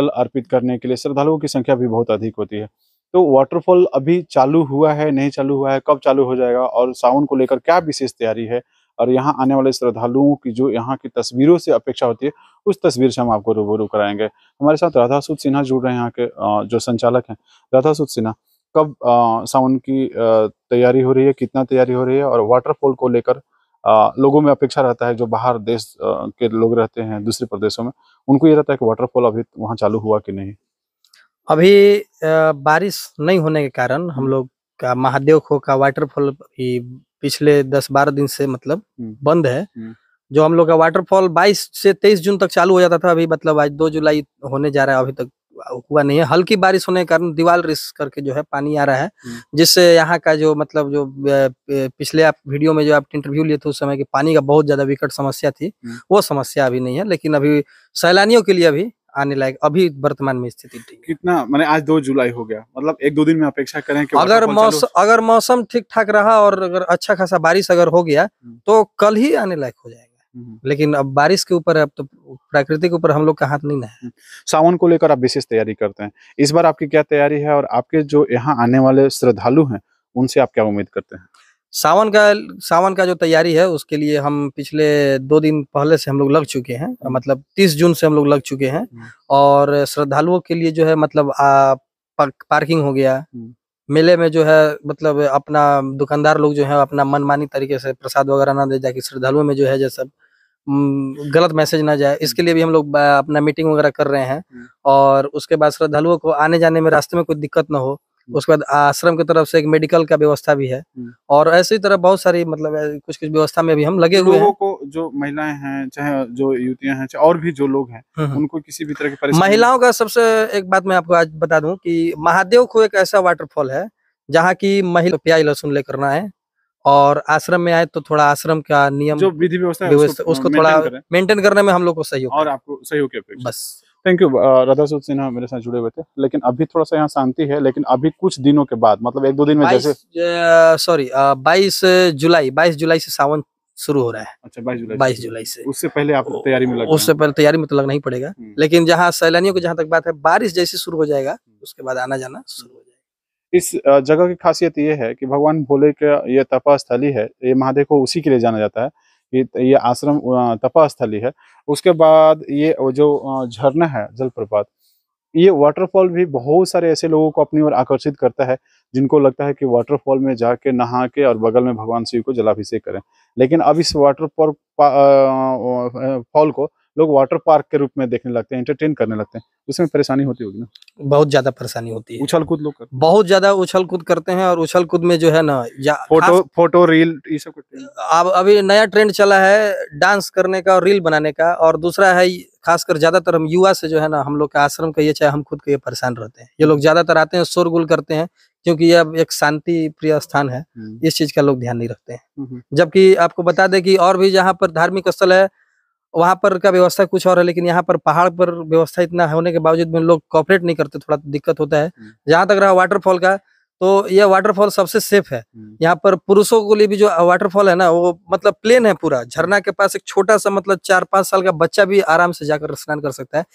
जल अर्पित करने के लिए श्रद्धालुओं की संख्या भी बहुत अधिक होती है तो वाटरफॉल अभी चालू हुआ है नहीं चालू हुआ है कब चालू हो जाएगा और सावन को लेकर क्या विशेष तैयारी है और यहाँ आने वाले श्रद्धालुओं की जो यहाँ की तस्वीरों से अपेक्षा होती है उस तस्वीर से हम आपको रूबरू कराएंगे हमारे साथ राधा राधासुद सिन्हा जुड़ रहे हैं यहाँ के जो संचालक हैं राधा राधासुद सिन्हा कब सावन की तैयारी हो रही है कितना तैयारी हो रही है और वाटरफॉल को लेकर लोगों में अपेक्षा रहता है जो बाहर देश के लोग रहते हैं दूसरे प्रदेशों में उनको ये रहता है कि वाटरफॉल अभी वहाँ चालू हुआ कि नहीं अभी बारिश नहीं होने के कारण हम लोग का महादेव खो का वाटरफॉल भी पिछले दस बारह दिन से मतलब हम्म। बंद है हम्म। जो हम लोग का वाटरफॉल 22 से 23 जून तक चालू हो जाता था अभी मतलब आज 2 जुलाई होने जा रहा है अभी तक हुआ नहीं है हल्की बारिश होने के कारण दीवार रिस करके जो है पानी आ रहा है हम्म। जिससे यहाँ का जो मतलब जो पिछले आप वीडियो में जो आप इंटरव्यू लिए थे उस समय की पानी का बहुत ज्यादा विकट समस्या थी हम्म। वो समस्या अभी नहीं है लेकिन अभी सैलानियों के लिए अभी आने लायक अभी वर्तमान में स्थिति कितना मैंने आज दो जुलाई हो गया मतलब एक दो दिन में अपेक्षा करें कि अगर मौसम अगर मौसम ठीक ठाक रहा और अगर अच्छा खासा बारिश अगर हो गया हम्म। तो कल ही आने लायक हो जाएगा हम्म। लेकिन अब बारिश के ऊपर अब तो प्रकृति के ऊपर हम लोग का हाथ नहीं है हम्म। सावन को लेकर आप विशेष तैयारी करते हैं इस बार आपकी क्या तैयारी है और आपके जो यहाँ आने वाले श्रद्धालु हैं उनसे आप क्या उम्मीद करते हैं सावन का सावन का जो तैयारी है उसके लिए हम पिछले दो दिन पहले से हम लोग लग चुके हैं हम्म। मतलब तीस जून से हम लोग लग चुके हैं और श्रद्धालुओं के लिए जो है मतलब आ, पार्किंग हो गया मेले में जो है मतलब अपना दुकानदार लोग जो है अपना मनमानी तरीके से प्रसाद वगैरह ना दे जाके श्रद्धालुओं में जो है जैसा गलत मैसेज ना जाए इसके लिए भी हम लोग अपना मीटिंग वगैरह कर रहे हैं हम्म। और उसके बाद श्रद्धालुओं को आने जाने में रास्ते में कोई दिक्कत ना हो हम्म। उसके बाद आश्रम की तरफ से एक मेडिकल का व्यवस्था भी है हम्म। और ऐसी तरह बहुत सारी मतलब कुछ कुछ व्यवस्था में भी हम लगे हुए हैं को जो महिलाएं हैं चाहे जो युवतियां हैं चाहे और भी जो लोग हैं हम्म, उनको किसी भी तरह की महिलाओं का सबसे एक बात मैं आपको आज बता दूं कि महादेव को एक ऐसा वाटरफॉल है जहाँ की महिला प्याज लहसुन लेकर ना आए और आश्रम में आए तो थोड़ा आश्रम का नियम जो विधि व्यवस्था उसको, थोड़ा मेंटेन करने में हम लोग को सहयोग और आपको सहयोग बस थैंक यू राधा सूद सिन्हा मेरे साथ जुड़े हुए थे लेकिन अभी थोड़ा सा यहाँ शांति है लेकिन अभी कुछ दिनों के बाद मतलब एक दो दिन में जैसे सॉरी बाईस जुलाई बाईस जुलाई से सावन शुरू हो रहा है अच्छा बाईस जुलाई बाईस जुलाई से उससे पहले आप तैयारी में लग उससे पहले तैयारी में तो लगना ही पड़ेगा हम्म। लेकिन जहाँ सैलानियों को जहाँ तक बात है बारिश जैसे शुरू हो जाएगा उसके बाद आना जाना शुरू हो जाएगा इस जगह की खासियत ये है कि भगवान भोले का ये स्थली है ये महादेव को उसी के लिए जाना जाता है ये ये आश्रम तपास्थली है उसके बाद ये जो झरना है जलप्रपात ये वाटरफॉल भी बहुत सारे ऐसे लोगों को अपनी ओर आकर्षित करता है जिनको लगता है कि वाटरफॉल में जाके नहा के और बगल में भगवान शिव को जलाभिषेक करें लेकिन अब इस वाटरफॉल फॉल को लोग वाटर पार्क के रूप में देखने लगते हैं एंटरटेन करने लगते हैं उसमें परेशानी होती होगी ना बहुत ज्यादा परेशानी होती है उछल कूद लोग बहुत ज्यादा उछल कूद करते हैं और उछल कूद में जो है ना फोटो फोटो रील ये सब अब अभी नया ट्रेंड चला है डांस करने का और रील बनाने का और दूसरा है खासकर ज्यादातर हम युवा से जो है ना हम लोग का आश्रम कहिए चाहे हम खुद कहिए परेशान रहते हैं ये लोग ज्यादातर आते हैं शोरगुल करते हैं क्योंकि ये एक शांति प्रिय स्थान है हम्म। इस चीज का लोग ध्यान नहीं रखते हैं हम्म। जबकि आपको बता दें कि और भी जहाँ पर धार्मिक स्थल है वहाँ पर का व्यवस्था कुछ और है लेकिन यहाँ पर पहाड़ पर व्यवस्था इतना होने के बावजूद में लोग कॉपरेट नहीं करते थोड़ा दिक्कत होता है हम्म। जहाँ तक रहा वाटरफॉल का तो यह वाटरफॉल सबसे सेफ है हम्म। यहाँ पर पुरुषों के लिए भी जो वाटरफॉल है ना वो मतलब प्लेन है पूरा झरना के पास एक छोटा सा मतलब चार पांच साल का बच्चा भी आराम से जाकर स्नान कर सकता है